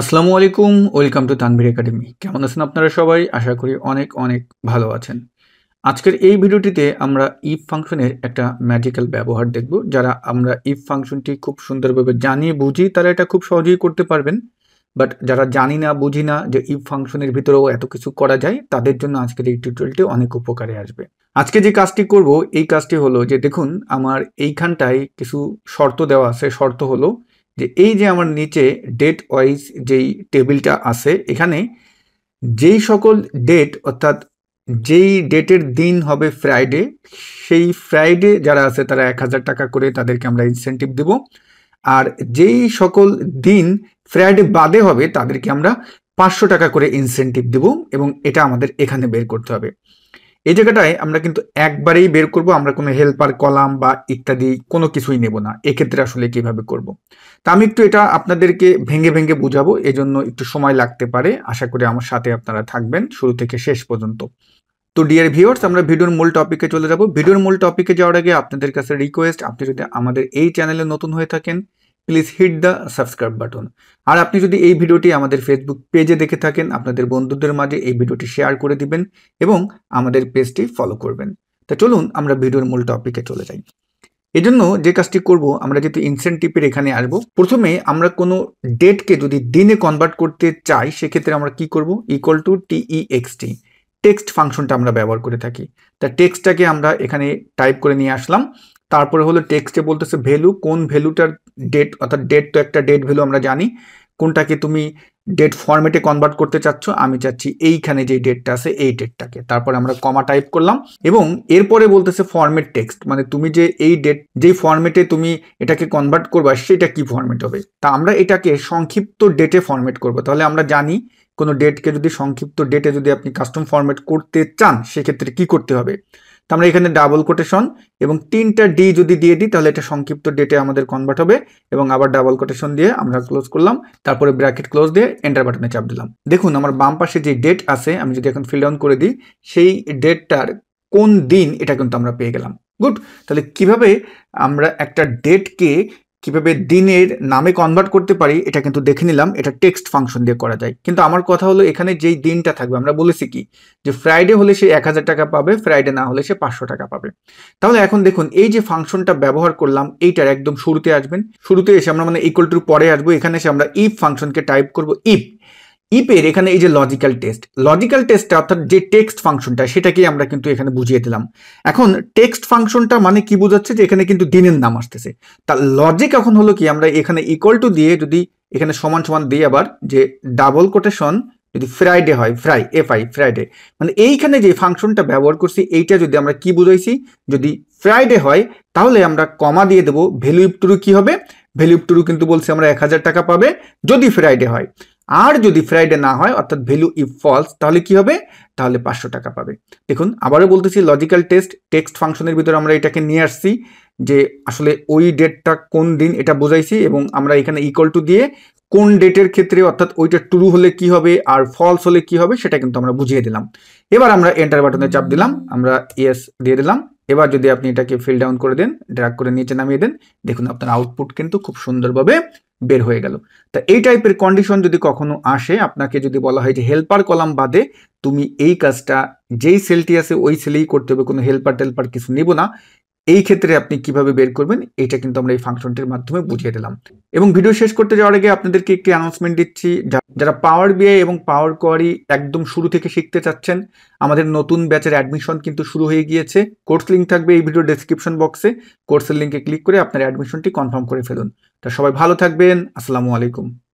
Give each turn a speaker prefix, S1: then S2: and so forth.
S1: আসসালামু আলাইকুম welcome to Tanvir academy কেমন আছেন আপনারা সবাই আশা করি অনেক অনেক ভালো আছেন আজকের এই ভিডিওটিতে আমরা ইফ ফাংশনের একটা ম্যাজিক্যাল ব্যবহার দেখব যারা আমরা ইফ ফাংশনটি খুব সুন্দরভাবে জানি বুঝি তারা এটা খুব সহজেই করতে পারবেন বাট যারা জানি না বুঝি না যে ইফ ফাংশনের ভিতরেও এত কিছু করা যায় তাদের জন্য আজকের এই টিউটোরিয়ালটি অনেক উপকারে আসবে আজকে যে কাজটি করব এই কাজটি হলো যে দেখুন আমার এইখানটায় কিছু শর্ত দেওয়া আছে শর্ত হলো যে এই যে আমার নিচে ডেট ওয়াইজ যেই টেবিলটা আছে এখানে যেই সকল ডেট অর্থাৎ যেই ডেটের দিন হবে ফ্রাইডে সেই ফ্রাইডে যারা আছে তারা এক হাজার টাকা করে তাদেরকে আমরা ইনসেন্টিভ দেব আর যেই সকল দিন ফ্রাইডে বাদে হবে তাদেরকে আমরা পাঁচশো টাকা করে ইনসেন্টিভ দেব এবং এটা আমাদের এখানে বের করতে হবে এই জায়গাটায় আমরা কিন্তু একবারেই বের করব আমরা কোনো হেল্পার কলাম বা ইত্যাদি কোনো কিছুই নেব না এক্ষেত্রে আসলে কিভাবে করব। তা আমি একটু এটা আপনাদেরকে ভেঙে ভেঙে বুঝাবো এজন্য একটু সময় লাগতে পারে আশা করি আমার সাথে আপনারা থাকবেন শুরু থেকে শেষ পর্যন্ত তো ডিয়ার ভিউয়ার্স আমরা ভিডিওর মূল টপিকে চলে যাব ভিডিওর মূল টপিকে যাওয়ার আগে আপনাদের কাছে রিকোয়েস্ট আপনি যদি আমাদের এই চ্যানেলে নতুন হয়ে থাকেন please hit the subscribe button আর আপনি যদি এই ভিডিওটি আমাদের ফেসবুক পেজে দেখে থাকেন আপনাদের বন্ধুদের মাঝে এই ভিডিওটি শেয়ার করে দিবেন এবং আমাদের পেজটি ফলো করবেন তা চলুন আমরা ভিডিওর মূল টপিকে চলে যাই এজন্য যে কাজটি করব আমরা যেহেতু ইনসেন্টিভের এখানে আসব প্রথমে আমরা কোনো ডেটকে যদি দিনে কনভার্ট করতে চাই সেক্ষেত্রে আমরা কি করব equal to T E T text ফাংশনটা আমরা ব্যবহার করে থাকি তা টেক্সটটাকে আমরা এখানে টাইপ করে নিয়ে আসলাম তারপরে হলো টেক্সটে বলতেছে ভ্যালু কোন ভ্যালুটার ডেট অর্থাৎ ডেট তো একটা ডেট ভ্যালু আমরা জানি কোনটাকে তুমি ডেট ফর্মেটে কনভার্ট করতে চাচ্ছ আমি চাচ্ছি এইখানে যে ডেটটা আছে এই ডেটটাকে তারপরে আমরা কমা টাইপ করলাম এবং এরপরে বলতেছে ফর্মেট টেক্সট মানে তুমি যে এই ডেট যেই ফর্মেটে তুমি এটাকে কনভার্ট করবা সেটা কি ফর্মেট হবে তা আমরা এটাকে সংক্ষিপ্ত ডেটে ফর্মেট করব তাহলে আমরা জানি কোনো ডেটকে যদি সংক্ষিপ্ত ডেটে যদি আপনি কাস্টম ফর্মেট করতে চান সেক্ষেত্রে কি করতে হবে তো আমরা এখানে ডাবল কোটেশন এবং তিনটা ডি যদি দিয়ে দিই তাহলে এটা সংক্ষিপ্ত ডেটে আমাদের কনভার্ট হবে এবং আবার ডাবল কোটেশন দিয়ে আমরা ক্লোজ করলাম তারপরে ব্র্যাকেট ক্লোজ দিয়ে এন্টার বাটনে চাপ দিলাম দেখুন আমার বাম পাশে যে ডেট আছে আমি যদি এখন ফিল ডাউন করে দিই সেই ডেটটার কোন দিন এটা কিন্তু আমরা পেয়ে গেলাম গুড তাহলে কিভাবে আমরা একটা ডেটকে কীভাবে দিনের নামে কনভার্ট করতে পারি এটা কিন্তু দেখে নিলাম এটা টেক্সট ফাংশন দিয়ে করা যায় কিন্তু আমার কথা হলো এখানে যেই দিনটা থাকবে আমরা বলেছি কি যে ফ্রাইডে হলে সে এক টাকা পাবে ফ্রাইডে না হলে সে পাঁচশো টাকা পাবে তাহলে এখন দেখুন এই যে ফাংশনটা ব্যবহার করলাম এইটার একদম শুরুতে আসবেন শুরুতে এসে আমরা মানে ইকুয়াল টু পরে আসবো এখানে এসে আমরা ইফ ফাংশনকে টাইপ করব ইফ ইপের এখানে এই যে লজিক্যাল টেস্ট লজিক্যাল টেস্টটা অর্থাৎ যে টেক্সট ফাংশনটা সেটাকেই আমরা কিন্তু এখানে বুঝিয়ে দিলাম এখন টেক্সট ফাংশনটা মানে কি বোঝাচ্ছে যে এখানে কিন্তু দিনের নাম আসতেছে তার লজিক এখন হলো কি আমরা এখানে ইকুয়াল টু দিয়ে যদি এখানে সমান সমান দিই আবার যে ডাবল কোটেশন যদি ফ্রাইডে হয় ফ্রাই এফ আই ফ্রাইডে মানে এইখানে যে ফাংশনটা ব্যবহার করছি এইটা যদি আমরা কি বুঝাইছি যদি ফ্রাইডে হয় তাহলে আমরা কমা দিয়ে দেবো ভ্যালু টুরু কি হবে ভ্যালু টুরু কিন্তু বলছি আমরা এক হাজার টাকা পাবে যদি ফ্রাইডে হয় আর যদি ফ্রাইডে না হয় অর্থাৎ ভ্যালু ইফ ফলস তাহলে কি হবে তাহলে পাঁচশো টাকা পাবে দেখুন আবারও বলতেছি লজিক্যাল টেস্ট টেক্সট ফাংশনের ভিতরে আমরা এটাকে নিয়ে আসছি যে আসলে ওই ডেটটা কোন দিন এটা বোঝাইছি এবং আমরা এখানে ইকল টু দিয়ে কোন ডেটের ক্ষেত্রে অর্থাৎ ওইটা ট্রু হলে কি হবে আর ফলস হলে কি হবে সেটা কিন্তু আমরা বুঝিয়ে দিলাম এবার আমরা এন্টার বাটনে চাপ দিলাম আমরা ইয়েস দিয়ে দিলাম এবার যদি আপনি এটাকে ফিল ডাউন করে দেন ড্রাগ করে নিচে নামিয়ে দেন দেখুন আপনার আউটপুট কিন্তু খুব সুন্দরভাবে বের হয়ে গেল তা এই টাইপের কন্ডিশন যদি কখনো আসে আপনাকে যদি বলা হয় যে হেল্পার কলাম বাদে তুমি এই কাজটা যেই সেলটি আছে ওই সেলেই করতে হবে কোনো হেল্পার টেল্পার কিছু নিব না এই ক্ষেত্রে আপনি কিভাবে বের করবেন এটা কিন্তু আমরা এই ফাংশনটির মাধ্যমে বুঝিয়ে দিলাম এবং ভিডিও শেষ করতে যাওয়ার আগে আপনাদেরকে একটি অ্যানাউন্সমেন্ট দিচ্ছি যারা পাওয়ার বিআই এবং পাওয়ার কোয়ারি একদম শুরু থেকে শিখতে চাচ্ছেন আমাদের নতুন ব্যাচের অ্যাডমিশন কিন্তু শুরু হয়ে গিয়েছে কোর্স লিঙ্ক থাকবে এই ভিডিও ডিসক্রিপশন বক্সে কোর্সের লিঙ্কে ক্লিক করে আপনার অ্যাডমিশনটি কনফার্ম করে ফেলুন তা সবাই ভালো থাকবেন আসসালামু আলাইকুম